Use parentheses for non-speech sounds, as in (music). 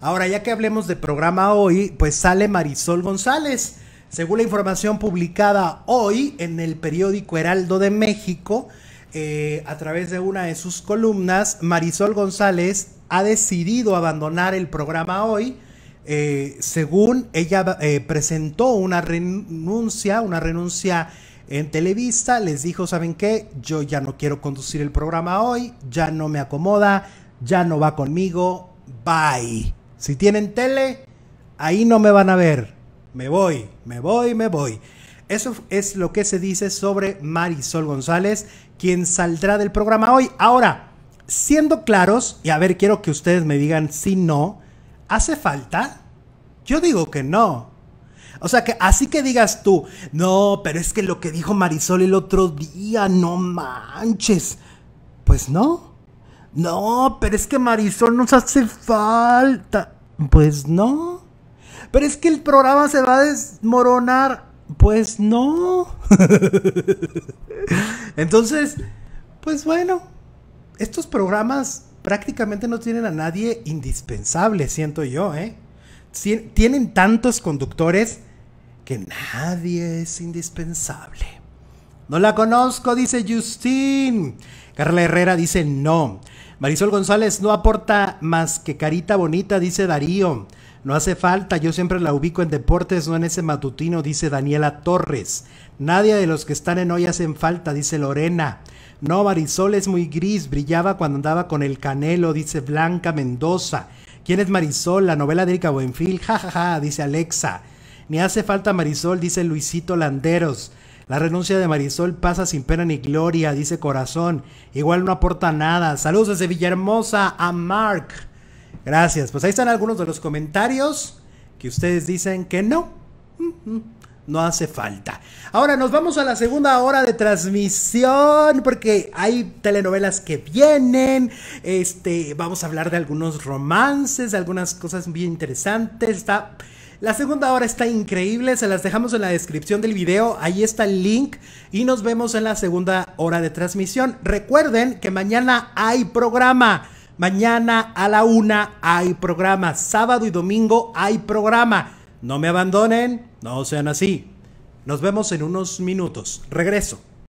Ahora, ya que hablemos de programa hoy, pues sale Marisol González. Según la información publicada hoy en el periódico Heraldo de México, eh, a través de una de sus columnas, Marisol González ha decidido abandonar el programa hoy. Eh, según ella eh, presentó una renuncia, una renuncia en Televisa, les dijo, ¿saben qué? Yo ya no quiero conducir el programa hoy, ya no me acomoda, ya no va conmigo, bye. Si tienen tele, ahí no me van a ver, me voy, me voy, me voy. Eso es lo que se dice sobre Marisol González, quien saldrá del programa hoy. Ahora, siendo claros, y a ver, quiero que ustedes me digan si no, ¿hace falta? Yo digo que no. O sea que así que digas tú, no, pero es que lo que dijo Marisol el otro día, no manches. Pues no. No, pero es que Marisol nos hace falta. Pues no. Pero es que el programa se va a desmoronar. Pues no. (laughs) Entonces, pues bueno, estos programas prácticamente no tienen a nadie indispensable, siento yo, ¿eh? tienen tantos conductores que nadie es indispensable. No la conozco, dice Justin. Carla Herrera dice no. Marisol González no aporta más que carita bonita, dice Darío. No hace falta, yo siempre la ubico en deportes, no en ese matutino, dice Daniela Torres. Nadie de los que están en hoy hacen falta, dice Lorena. No, Marisol es muy gris, brillaba cuando andaba con el canelo, dice Blanca Mendoza. ¿Quién es Marisol? La novela de Erika Buenfil. jajaja, dice Alexa. Ni hace falta Marisol, dice Luisito Landeros. La renuncia de Marisol pasa sin pena ni gloria, dice Corazón. Igual no aporta nada. Saludos desde Villahermosa a Mark. Gracias. Pues ahí están algunos de los comentarios que ustedes dicen que no. Mm, mm no hace falta. Ahora nos vamos a la segunda hora de transmisión porque hay telenovelas que vienen. Este, vamos a hablar de algunos romances, de algunas cosas bien interesantes. la segunda hora está increíble, se las dejamos en la descripción del video, ahí está el link y nos vemos en la segunda hora de transmisión. Recuerden que mañana hay programa, mañana a la una hay programa, sábado y domingo hay programa. No me abandonen. No sean así. Nos vemos en unos minutos. Regreso.